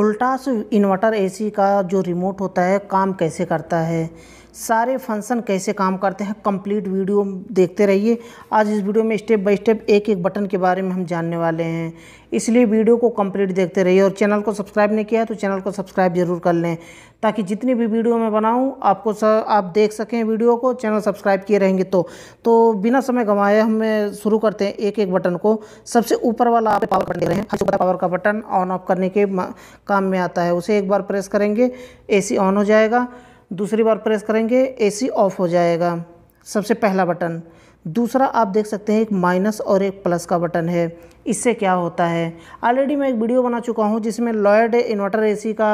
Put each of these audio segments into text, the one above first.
उल्टास inverter AC का जो remote होता है काम कैसे करता है सारे फंक्शन कैसे काम करते हैं कंप्लीट वीडियो देखते रहिए आज इस वीडियो में स्टेप बाय स्टेप एक एक बटन के बारे में हम जानने वाले हैं इसलिए वीडियो को कंप्लीट देखते रहिए और चैनल को सब्सक्राइब नहीं किया है तो चैनल को सब्सक्राइब जरूर कर लें ताकि जितनी भी वीडियो मैं बनाऊँ आपको सर आप देख सकें वीडियो को चैनल सब्सक्राइब किए रहेंगे तो तो बिना समय गंवाए हम शुरू करते हैं एक एक बटन को सबसे ऊपर वाला आप पावर बटन दे रहे हैं हर पावर का बटन ऑन ऑफ करने के काम में आता है उसे एक बार प्रेस करेंगे ए ऑन हो जाएगा दूसरी बार प्रेस करेंगे एसी ऑफ हो जाएगा सबसे पहला बटन दूसरा आप देख सकते हैं एक माइनस और एक प्लस का बटन है इससे क्या होता है ऑलरेडी मैं एक वीडियो बना चुका हूं जिसमें लॉयड इन्वर्टर एसी का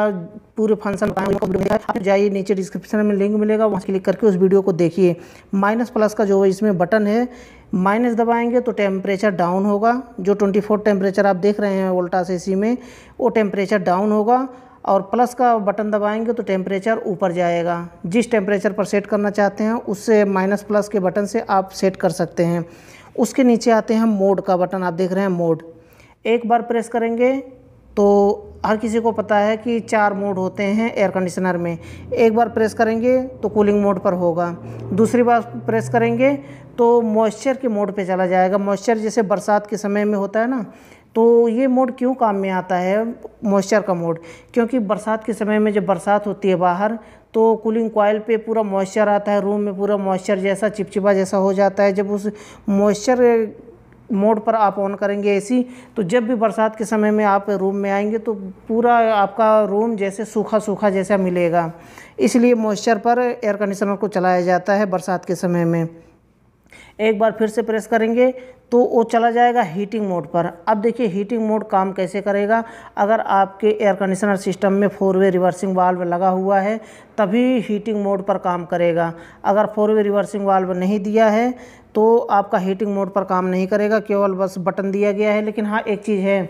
पूरे फंक्शन आप जाइए नीचे डिस्क्रिप्शन में लिंक मिलेगा वहाँ क्लिक करके उस वीडियो को देखिए माइनस प्लस का जो इसमें बटन है माइनस दबाएंगे तो टेम्परेचर डाउन होगा जो ट्वेंटी टेम्परेचर आप देख रहे हैं वोल्टास ए में वो टेम्परेचर डाउन होगा और प्लस का बटन दबाएंगे तो टेम्परेचर ऊपर जाएगा जिस टेम्परेचर पर सेट करना चाहते हैं उससे माइनस प्लस के बटन से आप सेट कर सकते हैं उसके नीचे आते हैं मोड का बटन आप देख रहे हैं मोड एक बार प्रेस करेंगे तो हर किसी को पता है कि चार मोड होते हैं एयर कंडीशनर में एक बार प्रेस करेंगे तो कूलिंग मोड पर होगा दूसरी बार प्रेस करेंगे तो मॉइस्चर के मोड पे चला जाएगा मॉइस्चर जैसे बरसात के समय में होता है ना तो ये मोड क्यों काम में आता है मॉइस्चर का मोड क्योंकि बरसात के समय में जब बरसात होती है बाहर तो कूलिंग कॉयल पे पूरा मॉइस्चर आता है रूम में पूरा मॉइस्चर जैसा चिपचिपा जैसा हो जाता है जब उस मॉइस्चर मोड पर आप ऑन करेंगे एसी तो जब भी बरसात के समय में आप रूम में आएंगे तो पूरा आपका रूम जैसे सूखा सूखा जैसा मिलेगा इसलिए मॉइस्चर पर एयर कंडीशनर को चलाया जाता है बरसात के समय में एक बार फिर से प्रेस करेंगे तो वो चला जाएगा हीटिंग मोड पर अब देखिए हीटिंग मोड काम कैसे करेगा अगर आपके एयर कंडीशनर सिस्टम में फोर वे रिवर्सिंग वाल्व लगा हुआ है तभी हीटिंग मोड पर काम करेगा अगर फोर वे रिवर्सिंग वाल्व नहीं दिया है तो आपका हीटिंग मोड पर काम नहीं करेगा केवल बस बटन दिया गया है लेकिन हाँ एक चीज़ है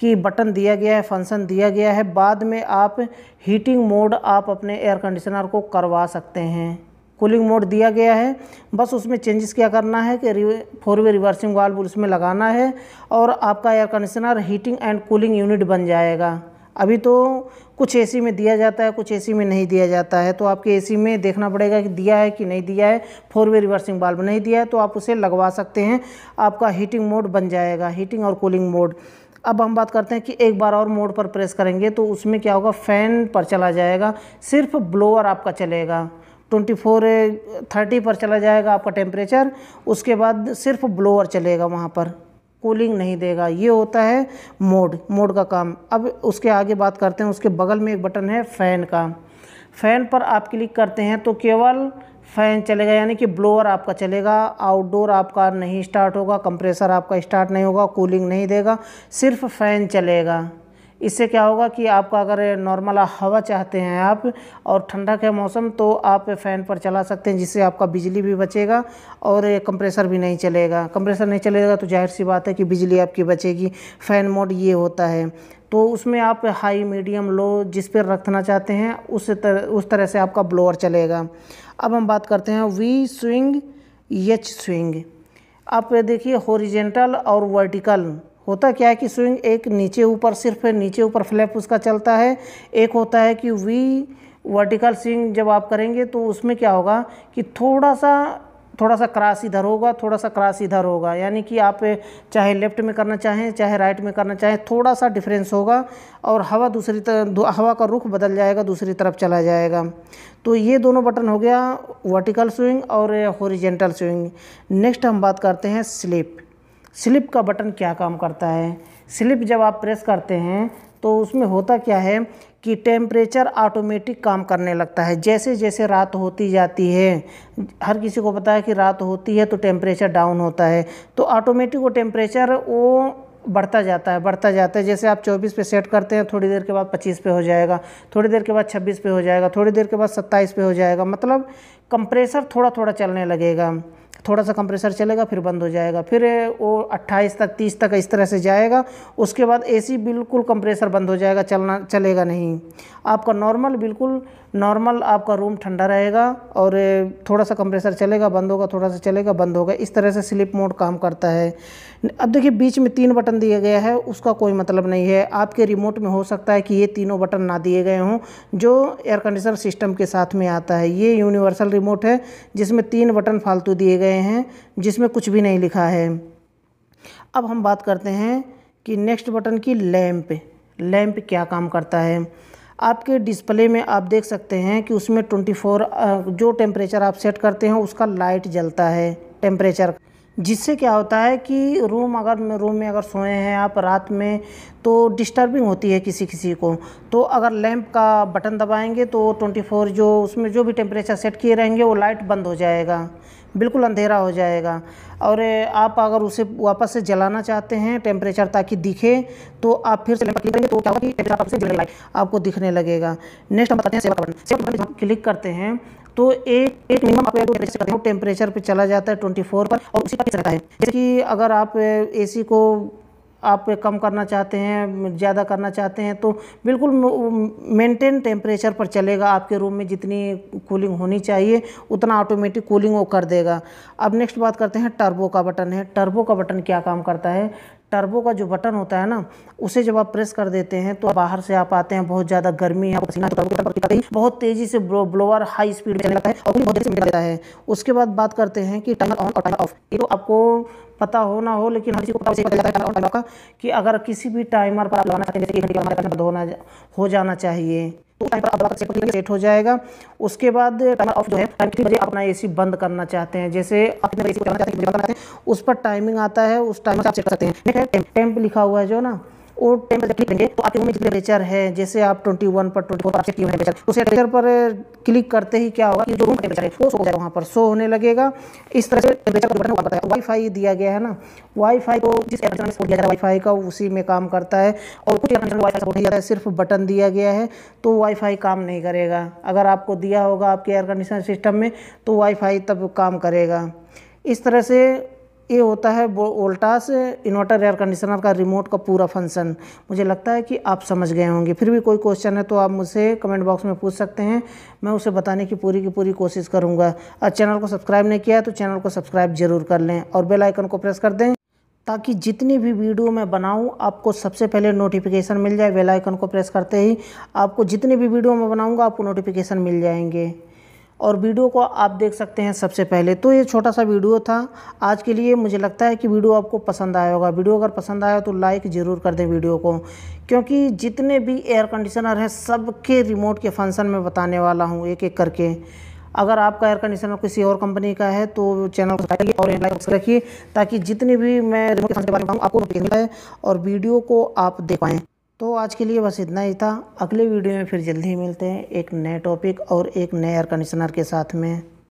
कि बटन दिया गया है फंक्शन दिया गया है बाद में आप हीटिंग मोड आप अपने एयर कंडीशनर को करवा सकते हैं कूलिंग मोड दिया गया है बस उसमें चेंजेस क्या करना है कि फोर वे रिवर्सिंग वाल्व उसमें लगाना है और आपका air conditioner heating and cooling unit बन जाएगा अभी तो कुछ एसी में दिया जाता है कुछ एसी में नहीं दिया जाता है तो आपके एसी में देखना पड़ेगा कि दिया है कि नहीं दिया है फोर वे रिवर्सिंग बाल्ब नहीं दिया है तो आप उसे लगवा सकते हैं आपका हीटिंग मोड बन जाएगा हीटिंग और कूलिंग मोड अब हम बात करते हैं कि एक बार और मोड पर प्रेस करेंगे तो उसमें क्या होगा फ़ैन पर चला जाएगा सिर्फ ब्लोअर आपका चलेगा ट्वेंटी फोर थर्टी पर चला जाएगा आपका टेम्परेचर उसके बाद सिर्फ ब्लोअर चलेगा वहाँ पर कूलिंग नहीं देगा ये होता है मोड मोड का काम अब उसके आगे बात करते हैं उसके बगल में एक बटन है फ़ैन का फ़ैन पर आप क्लिक करते हैं तो केवल फ़ैन चलेगा यानी कि ब्लोअर आपका चलेगा आउटडोर आपका नहीं स्टार्ट होगा कंप्रेसर आपका स्टार्ट नहीं होगा कूलिंग नहीं देगा सिर्फ फ़ैन चलेगा इससे क्या होगा कि आपका अगर नॉर्मल हवा चाहते हैं आप और ठंडा के मौसम तो आप फ़ैन पर चला सकते हैं जिससे आपका बिजली भी बचेगा और कंप्रेसर भी नहीं चलेगा कंप्रेसर नहीं चलेगा तो जाहिर सी बात है कि बिजली आपकी बचेगी फ़ैन मोड ये होता है तो उसमें आप हाई मीडियम लो जिस पर रखना चाहते हैं उस तर, उस तरह से आपका ब्लोअर चलेगा अब हम बात करते हैं वी स्विंग एच स्विंग आप देखिए हॉरिजेंटल और वर्टिकल होता क्या है कि स्विंग एक नीचे ऊपर सिर्फ नीचे ऊपर फ्लैप उसका चलता है एक होता है कि वी वर्टिकल स्विंग जब आप करेंगे तो उसमें क्या होगा कि थोड़ा सा थोड़ा सा क्रास इधर होगा थोड़ा सा क्रास इधर होगा यानी कि आप चाहे लेफ्ट में करना चाहें चाहे राइट में करना चाहें थोड़ा सा डिफरेंस होगा और हवा दूसरी तरफ हवा का रुख बदल जाएगा दूसरी तरफ चला जाएगा तो ये दोनों बटन हो गया वर्टिकल स्विंग और हॉरिजेंटल स्विंग नेक्स्ट हम बात करते हैं स्लिप स्लिप का बटन क्या काम करता है स्लिप जब आप प्रेस करते हैं तो उसमें होता क्या है कि टेम्परेचर ऑटोमेटिक काम करने लगता है जैसे जैसे रात होती जाती है हर किसी को पता है कि रात होती है तो टेम्परेचर डाउन होता है तो ऑटोमेटिक वो टेम्परेचर वो बढ़ता जाता है बढ़ता जाता है जैसे आप 24 पे सेट करते हैं थोड़ी देर के बाद 25 पे हो जाएगा थोड़ी देर के बाद 26 पे हो जाएगा थोड़ी देर के बाद 27 पे हो जाएगा मतलब कंप्रेसर थोड़ा थोड़ा चलने लगेगा थोड़ा सा कंप्रेसर चलेगा फिर बंद हो जाएगा फिर वो 28 तक 30 तक इस तरह से जाएगा उसके बाद एसी बिल्कुल कंप्रेसर बंद हो जाएगा चलना चलेगा नहीं आपका नॉर्मल बिल्कुल नॉर्मल आपका रूम ठंडा रहेगा और थोड़ा सा कंप्रेसर चलेगा बंद होगा थोड़ा सा चलेगा बंद होगा इस तरह से स्लिप मोड काम करता है अब देखिए बीच में तीन बटन दिया गया है उसका कोई मतलब नहीं है आपके रिमोट में हो सकता है कि ये तीनों बटन ना दिए गए हों जो एयर कंडीशनर सिस्टम के साथ में आता है ये यूनिवर्सल रिमोट है जिसमें तीन बटन फालतू दिए गए हैं जिसमें कुछ भी नहीं लिखा है अब हम बात करते हैं कि नेक्स्ट बटन की लैम्प लैम्प क्या काम करता है आपके डिस्प्ले में आप देख सकते हैं कि उसमें 24 जो टेम्परेचर आप सेट करते हैं उसका लाइट जलता है टेम्परेचर जिससे क्या होता है कि रूम अगर रूम में अगर सोए हैं आप रात में तो डिस्टर्बिंग होती है किसी किसी को तो अगर लैंप का बटन दबाएंगे तो 24 जो उसमें जो भी टेम्परेचर सेट किए रहेंगे वो लाइट बंद हो जाएगा बिल्कुल अंधेरा हो जाएगा और आप अगर उसे वापस से जलाना चाहते हैं टेम्परेचर ताकि दिखे तो आप फिर से लैंप क्लिक करेंगे तो क्या होगा कि आपसे जलने आपको दिखने लगेगा नेक्स्ट हम बताते हैं सेवा का बटन सेवा बटन क्लिक करते हैं तो एक एक मिनिमम आप टेम्परेचर करते हैं टेम्परेचर चला जाता है ट्वेंटी पर और उसी पर रहता है जैसे कि अगर आप सी को आप कम करना चाहते हैं ज़्यादा करना चाहते हैं तो बिल्कुल मेंटेन टेम्परेचर पर चलेगा आपके रूम में जितनी कूलिंग होनी चाहिए उतना ऑटोमेटिक कूलिंग वो कर देगा अब नेक्स्ट बात करते हैं टर्बो का बटन है टर्बो का बटन क्या काम करता है टर्बो का जो बटन होता है ना उसे जब आप प्रेस कर देते हैं तो बाहर से आप आते हैं बहुत ज़्यादा गर्मी है पसीना तो बहुत तेज़ी से ब्लो ब्लोअर हाई स्पीड में चलने लगता है और बहुत देर से है उसके बाद बात करते हैं कि टाइमर ऑन और टाइमर ऑफ ये तो आपको पता हो ना हो लेकिन हर चीज़ को पता चल जाता है टाइमर ऑन का कि अगर किसी भी टाइमर पर आप लगाना चाहते हैं हो जाना चाहिए तो टाइम पर आप सेट पर सेट हो जाएगा उसके बाद टाइमर ऑफ जो है टाइम कितने बजे आप अपना एसी बंद करना चाहते हैं जैसे आप कितने बजे एसी को चलाना चाहते हैं उस पर टाइमिंग आता है उस टाइम से आप चेक कर सकते हैं टेम्प लिखा हुआ है जो ना और टेम्परेचर क्लिक करेंगे तो आपके रूम में जितने टेम्परेचर है जैसे आप पर पर टेम्परेचर उसे टेम्परेचर पर क्लिक करते ही क्या होगा कि जो रूम टेम्परेचर है वो सो जाएगा वहाँ पर होने लगेगा इस तरह से टेम्परेचर का बटन बताया वाईफाई दिया गया है ना वाईफाई को जिस टेम्परेचर में दिया का उसी में काम करता है और कुछ सपोर्ट नहीं जाता है सिर्फ बटन दिया गया है तो वाईफाई काम नहीं करेगा अगर आपको दिया होगा आपके एयर कंडीशन सिस्टम में तो वाईफाई तब काम करेगा इस तरह से ये होता है वो वोल्टास इन्वर्टर एयर कंडीशनर का रिमोट का पूरा फंक्शन मुझे लगता है कि आप समझ गए होंगे फिर भी कोई क्वेश्चन है तो आप मुझसे कमेंट बॉक्स में पूछ सकते हैं मैं उसे बताने की पूरी की पूरी कोशिश करूँगा और चैनल को सब्सक्राइब नहीं किया है तो चैनल को सब्सक्राइब जरूर कर लें और बेल आइकन को प्रेस कर दें ताकि जितनी भी वीडियो मैं बनाऊं आपको सबसे पहले नोटिफिकेशन मिल जाए बेल आइकन को प्रेस करते ही आपको जितनी भी वीडियो मैं बनाऊंगा आपको नोटिफिकेशन मिल जाएंगे और वीडियो को आप देख सकते हैं सबसे पहले तो ये छोटा सा वीडियो था आज के लिए मुझे लगता है कि वीडियो आपको पसंद आया होगा वीडियो अगर पसंद आया तो लाइक ज़रूर कर दें वीडियो को क्योंकि जितने भी एयर कंडीशनर हैं सबके रिमोट के फंक्शन में बताने वाला हूँ एक एक करके अगर आपका एयर कंडीशनर किसी और कंपनी का है तो चैनल को सब्सक्राइब और लाइक रखिए ताकि जितनी भी मैं रिमोट के बारे में आपको है और वीडियो को आप देख पाएँ तो आज के लिए बस इतना ही था अगले वीडियो में फिर जल्दी ही मिलते हैं एक नए टॉपिक और एक नए एयर कंडीशनर के साथ में